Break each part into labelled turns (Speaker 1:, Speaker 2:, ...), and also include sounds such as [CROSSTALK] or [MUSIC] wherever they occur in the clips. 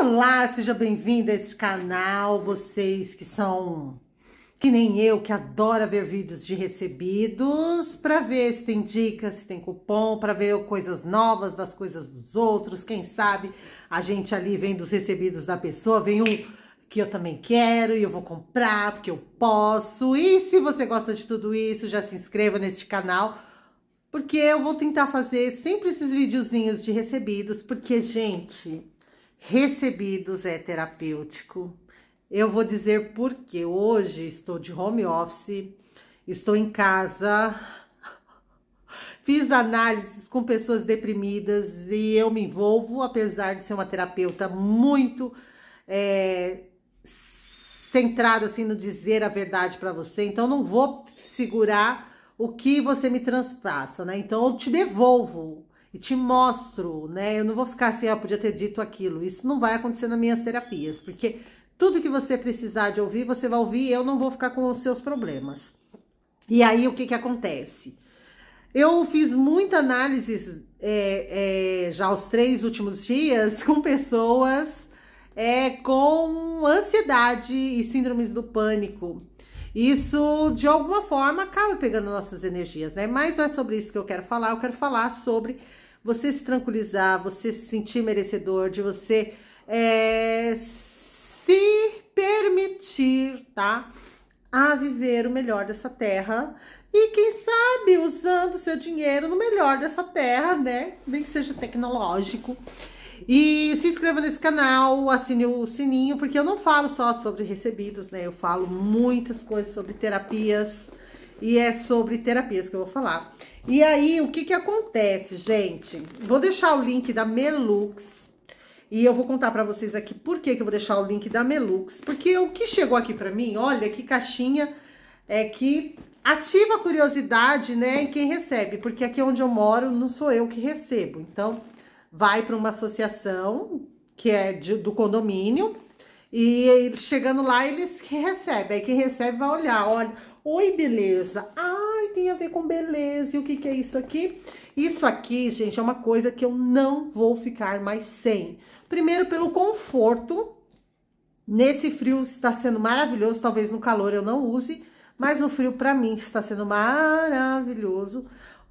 Speaker 1: Olá, seja bem-vindo a esse canal, vocês que são que nem eu, que adora ver vídeos de recebidos, para ver se tem dicas, se tem cupom, para ver coisas novas das coisas dos outros, quem sabe a gente ali vem dos recebidos da pessoa, vem um que eu também quero e eu vou comprar porque eu posso. E se você gosta de tudo isso, já se inscreva neste canal, porque eu vou tentar fazer sempre esses videozinhos de recebidos, porque gente, recebidos é terapêutico. Eu vou dizer porque hoje estou de home office, estou em casa, [LAUGHS] fiz análises com pessoas deprimidas e eu me envolvo, apesar de ser uma terapeuta muito é, centrada assim no dizer a verdade para você. Então não vou segurar o que você me transpassa, né? Então eu te devolvo e te mostro, né? Eu não vou ficar assim, ó, podia ter dito aquilo. Isso não vai acontecer nas minhas terapias, porque tudo que você precisar de ouvir, você vai ouvir e eu não vou ficar com os seus problemas. E aí, o que que acontece? Eu fiz muita análise é, é, já os três últimos dias [LAUGHS] com pessoas é, com ansiedade e síndromes do pânico. Isso, de alguma forma, acaba pegando nossas energias, né? Mas não é sobre isso que eu quero falar. Eu quero falar sobre você se tranquilizar, você se sentir merecedor, de você é, se permitir, tá? A viver o melhor dessa terra e quem sabe usando seu dinheiro no melhor dessa terra, né? Nem que seja tecnológico. E se inscreva nesse canal, assine o sininho, porque eu não falo só sobre recebidos, né? Eu falo muitas coisas sobre terapias. E é sobre terapias que eu vou falar. E aí, o que que acontece, gente? Vou deixar o link da Melux. E eu vou contar para vocês aqui por que que eu vou deixar o link da Melux. Porque o que chegou aqui para mim, olha que caixinha é que ativa a curiosidade, né, em quem recebe. Porque aqui onde eu moro, não sou eu que recebo. Então, vai para uma associação que é de, do condomínio e chegando lá eles que recebem, aí quem recebe vai olhar, olha, oi beleza, ai tem a ver com beleza, e o que que é isso aqui? Isso aqui, gente, é uma coisa que eu não vou ficar mais sem. Primeiro pelo conforto, nesse frio está sendo maravilhoso, talvez no calor eu não use, mas no frio para mim está sendo maravilhoso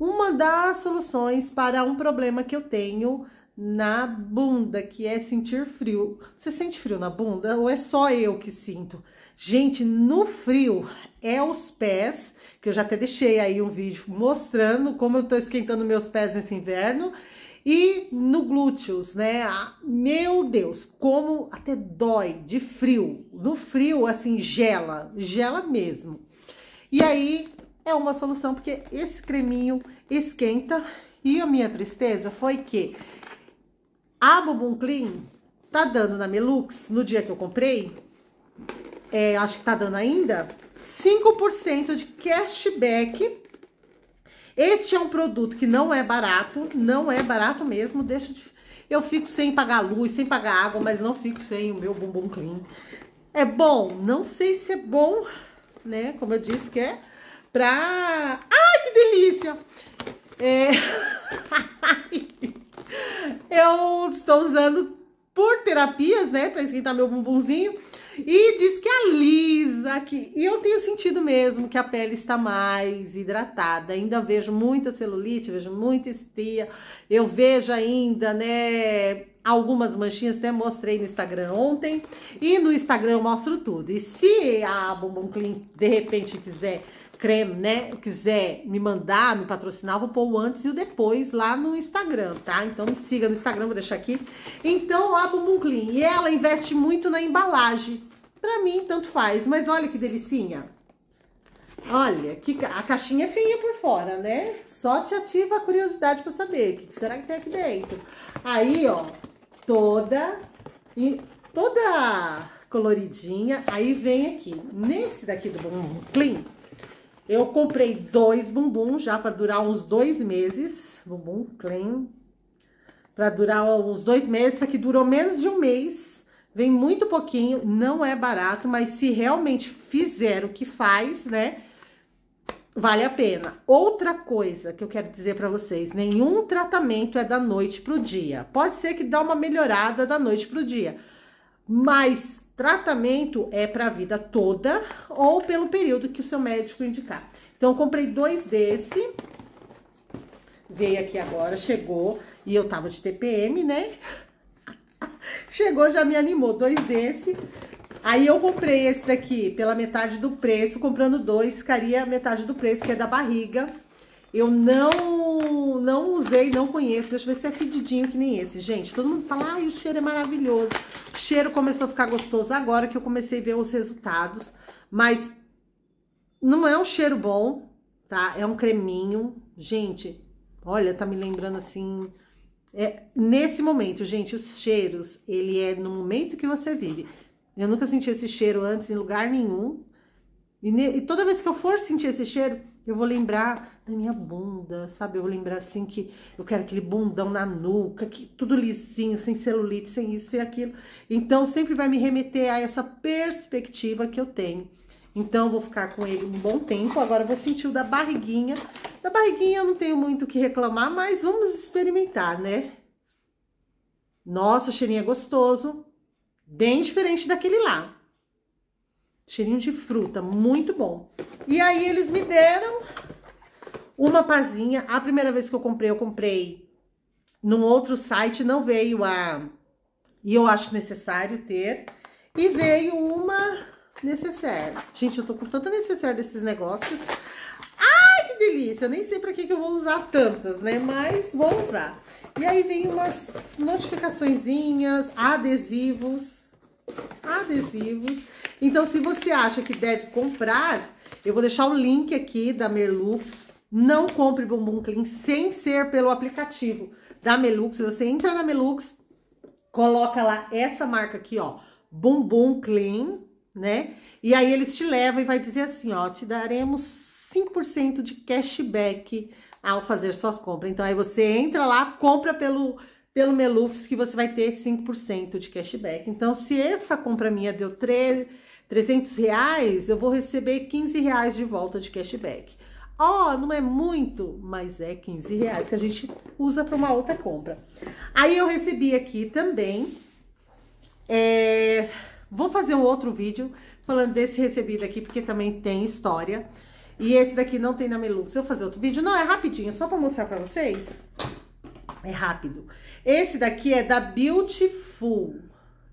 Speaker 1: uma das soluções para um problema que eu tenho na bunda, que é sentir frio. Você sente frio na bunda ou é só eu que sinto? Gente, no frio é os pés, que eu já até deixei aí um vídeo mostrando como eu tô esquentando meus pés nesse inverno. E no glúteos, né? Ah, meu Deus, como até dói de frio. No frio, assim, gela, gela mesmo. E aí, é uma solução, porque esse creminho esquenta. E a minha tristeza foi que a Bumbum Clean tá dando na Melux, no dia que eu comprei, é, acho que tá dando ainda, 5% de cashback. Este é um produto que não é barato, não é barato mesmo, deixa de... Eu fico sem pagar luz, sem pagar água, mas não fico sem o meu bumbum clean. É bom? Não sei se é bom, né? Como eu disse que é pra... Ai, que delícia! É... [LAUGHS] eu estou usando por terapias, né? Pra esquentar meu bumbumzinho. E diz que a Lisa que... E eu tenho sentido mesmo que a pele está mais hidratada. Ainda vejo muita celulite, vejo muita estia. Eu vejo ainda, né? algumas manchinhas, até mostrei no Instagram ontem. E no Instagram eu mostro tudo. E se a Bumbum Clean de repente quiser creme, né, quiser me mandar, me patrocinar, vou pôr o antes e o depois lá no Instagram, tá? Então me siga no Instagram, vou deixar aqui. Então, a Bumbum Clean, e ela investe muito na embalagem. Pra mim, tanto faz, mas olha que delicinha. Olha, que ca... a caixinha é feinha por fora, né? Só te ativa a curiosidade pra saber o que será que tem aqui dentro. Aí, ó, toda e toda coloridinha. Aí vem aqui, nesse daqui do bumbum clean, eu comprei dois bumbum já para durar uns dois meses, bumbum clean, para durar uns dois meses. Isso aqui durou menos de um mês, vem muito pouquinho, não é barato, mas se realmente fizer o que faz, né? vale a pena. Outra coisa que eu quero dizer para vocês, nenhum tratamento é da noite pro dia. Pode ser que dá uma melhorada da noite pro dia, mas tratamento é para a vida toda ou pelo período que o seu médico indicar. Então, eu comprei dois desse. Veio aqui agora, chegou, e eu tava de TPM, né? [LAUGHS] chegou, já me animou, dois desse Aí eu comprei esse daqui pela metade do preço, comprando dois, ficaria metade do preço, que é da barriga. Eu não, não usei, não conheço. Deixa eu ver se é fedidinho que nem esse. Gente, todo mundo fala, ai, o cheiro é maravilhoso. O cheiro começou a ficar gostoso agora que eu comecei a ver os resultados. Mas não é um cheiro bom, tá? É um creminho. Gente, olha, tá me lembrando assim... É, nesse momento, gente, os cheiros, ele é no momento que você vive. Eu nunca senti esse cheiro antes em lugar nenhum. E, ne e toda vez que eu for sentir esse cheiro, eu vou lembrar da minha bunda, sabe? Eu vou lembrar assim que eu quero aquele bundão na nuca, que tudo lisinho, sem celulite, sem isso, e aquilo. Então sempre vai me remeter a essa perspectiva que eu tenho. Então, vou ficar com ele um bom tempo. Agora, vou sentir o da barriguinha. Da barriguinha eu não tenho muito o que reclamar, mas vamos experimentar, né? Nossa, o cheirinho é gostoso. Bem diferente daquele lá. Cheirinho de fruta, muito bom. E aí eles me deram uma pazinha. A primeira vez que eu comprei, eu comprei num outro site, não veio a... E eu acho necessário ter. E veio uma necessaire. Gente, eu tô com tanta necessaire desses negócios. Ai, que delícia! Eu nem sei pra que, que eu vou usar tantas, né? Mas vou usar. E aí vem umas notificaçõezinhas, adesivos adesivos. Então, se você acha que deve comprar, eu vou deixar o link aqui da Merlux. Não compre bumbum clean sem ser pelo aplicativo da Melux. Você entra na Melux, coloca lá essa marca aqui, ó, bumbum clean, né? E aí eles te levam e vai dizer assim, ó, te daremos 5% de cashback ao fazer suas compras. Então aí você entra lá, compra pelo pelo Melux que você vai ter 5% de cashback. Então, se essa compra minha deu 3, 300 reais, eu vou receber 15 reais de volta de cashback. Ó, oh, não é muito, mas é 15 reais que a gente usa para uma outra compra. Aí eu recebi aqui também. É, vou fazer um outro vídeo falando desse recebido aqui, porque também tem história. E esse daqui não tem na Melux. Eu vou fazer outro vídeo. Não, é rapidinho, só para mostrar para vocês é rápido. Esse daqui é da Beautiful.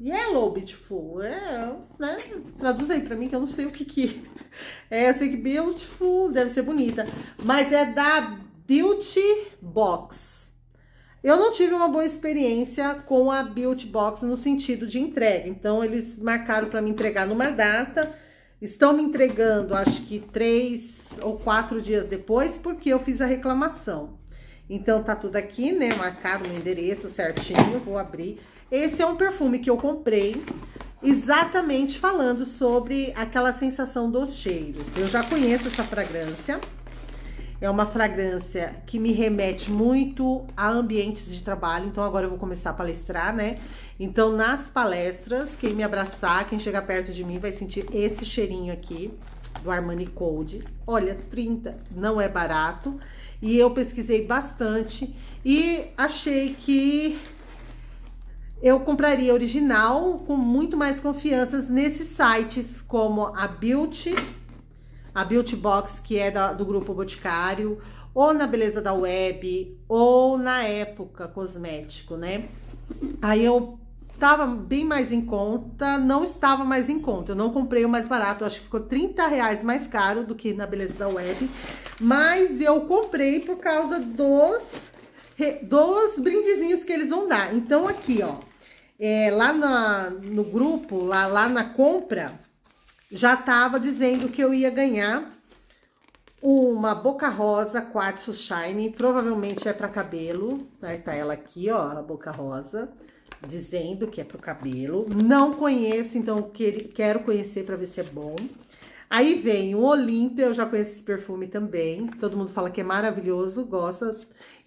Speaker 1: Yellow é Beautiful, é, né? Traduz aí pra mim que eu não sei o que que [LAUGHS] é. Eu sei que Beautiful deve ser bonita, mas é da Beauty Box. Eu não tive uma boa experiência com a Beauty Box no sentido de entrega, então eles marcaram para me entregar numa data, estão me entregando acho que três ou quatro dias depois, porque eu fiz a reclamação. Então, tá tudo aqui, né? Marcado no endereço certinho. Vou abrir. Esse é um perfume que eu comprei exatamente falando sobre aquela sensação dos cheiros. Eu já conheço essa fragrância. É uma fragrância que me remete muito a ambientes de trabalho. Então, agora eu vou começar a palestrar, né? Então, nas palestras, quem me abraçar, quem chegar perto de mim, vai sentir esse cheirinho aqui do Armani Code. Olha, 30 não é barato. E eu pesquisei bastante e achei que eu compraria original com muito mais confiança nesses sites como a Beauty, a Beauty Box, que é da, do grupo Boticário, ou na Beleza da Web, ou na Época Cosmético, né? Aí eu estava bem mais em conta, não estava mais em conta. Eu não comprei o mais barato, acho que ficou 30 reais mais caro do que na Beleza da Web. Mas eu comprei por causa dos, dos brindezinhos que eles vão dar. Então aqui, ó, é, lá na, no grupo, lá, lá na compra, já estava dizendo que eu ia ganhar uma boca rosa quartzo shine, provavelmente é para cabelo, né? Tá ela aqui, ó, a boca rosa dizendo que é pro cabelo. Não conheço, então que ele, quero conhecer para ver se é bom. Aí vem o Olímpia, eu já conheço esse perfume também. Todo mundo fala que é maravilhoso, gosta.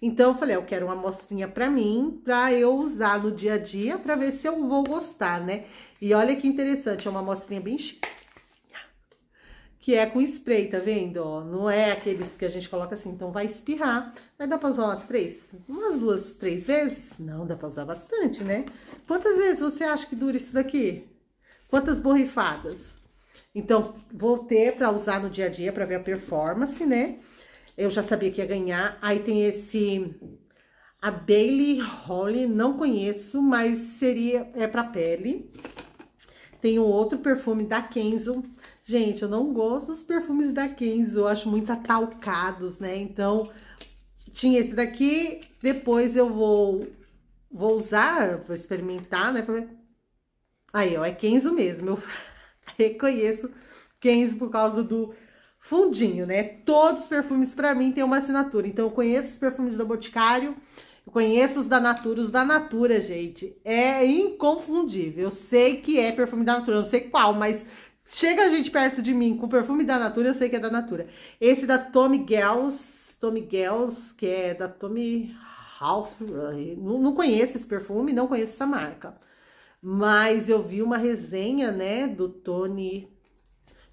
Speaker 1: Então eu falei, ah, eu quero uma amostrinha para mim, para eu usar no dia a dia, para ver se eu vou gostar, né? E olha que interessante, é uma amostrinha bem que é com spray, tá vendo? Ó, não é aqueles que a gente coloca assim, então vai espirrar. Mas dá pra usar umas três? Umas duas, três vezes? Não, dá pra usar bastante, né? Quantas vezes você acha que dura isso daqui? Quantas borrifadas? Então, vou ter pra usar no dia a dia, pra ver a performance, né? Eu já sabia que ia ganhar. Aí tem esse... A Bailey Holly, não conheço, mas seria... É pra pele. Tem um outro perfume da Kenzo, Gente, eu não gosto dos perfumes da Kenzo, eu acho muito atalcados, né? Então, tinha esse daqui, depois eu vou, vou usar, vou experimentar, né? Aí, ó, é Kenzo mesmo, eu [LAUGHS] reconheço Kenzo por causa do fundinho, né? Todos os perfumes para mim têm uma assinatura. Então eu conheço os perfumes do Boticário, eu conheço os da Natura, os da Natura, gente, é inconfundível. Eu sei que é perfume da Natura, eu não sei qual, mas chega a gente perto de mim com perfume da Natura, eu sei que é da Natura. Esse da Tommy Gels, Tommy Gels, que é da Tommy Ralph, não, não conheço esse perfume, não conheço essa marca. Mas eu vi uma resenha, né, do Tony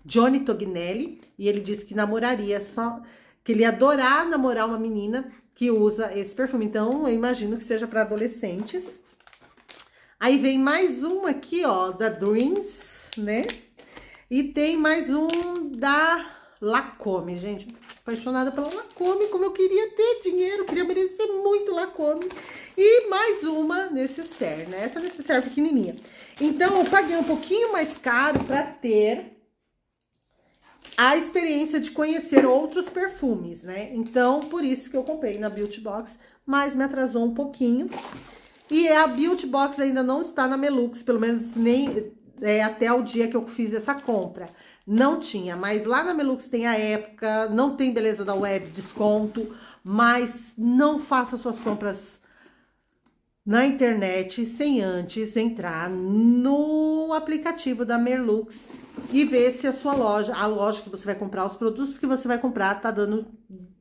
Speaker 1: Johnny Tognelli, e ele disse que namoraria só que ele ia adorar namorar uma menina que usa esse perfume. Então, eu imagino que seja para adolescentes. Aí vem mais uma aqui, ó, da Dreams, né? E tem mais um da Lacome, gente. Apaixonada pela Lacome, como eu queria ter dinheiro, queria merecer muito Lacome. E mais uma necessaire, né? Essa necessaire pequenininha. Então, eu paguei um pouquinho mais caro para ter a experiência de conhecer outros perfumes, né? Então, por isso que eu comprei na Beauty Box, mas me atrasou um pouquinho. E a Beauty Box ainda não está na Melux, pelo menos nem é, até o dia que eu fiz essa compra. Não tinha, mas lá na Melux tem a época, não tem beleza da web, desconto, mas não faça suas compras na internet sem antes entrar no aplicativo da Merlux e ver se a sua loja, a loja que você vai comprar, os produtos que você vai comprar, tá dando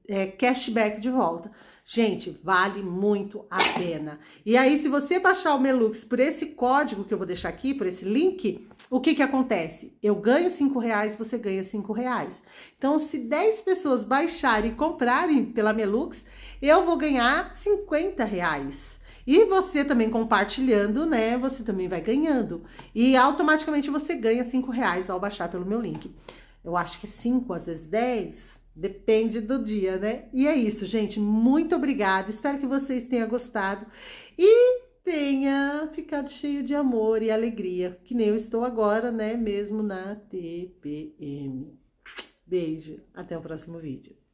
Speaker 1: é, cashback de volta. Gente, vale muito a pena. E aí, se você baixar o Melux por esse código que eu vou deixar aqui, por esse link, o que que acontece? Eu ganho cinco reais, você ganha cinco reais. Então, se 10 pessoas baixarem e comprarem pela Melux, eu vou ganhar 50 reais. E você também compartilhando, né? Você também vai ganhando. E automaticamente você ganha cinco reais ao baixar pelo meu link. Eu acho que é 5, às vezes 10, Depende do dia, né? E é isso, gente. Muito obrigada. Espero que vocês tenham gostado e tenha ficado cheio de amor e alegria, que nem eu estou agora, né? Mesmo na TPM. Beijo. Até o próximo vídeo.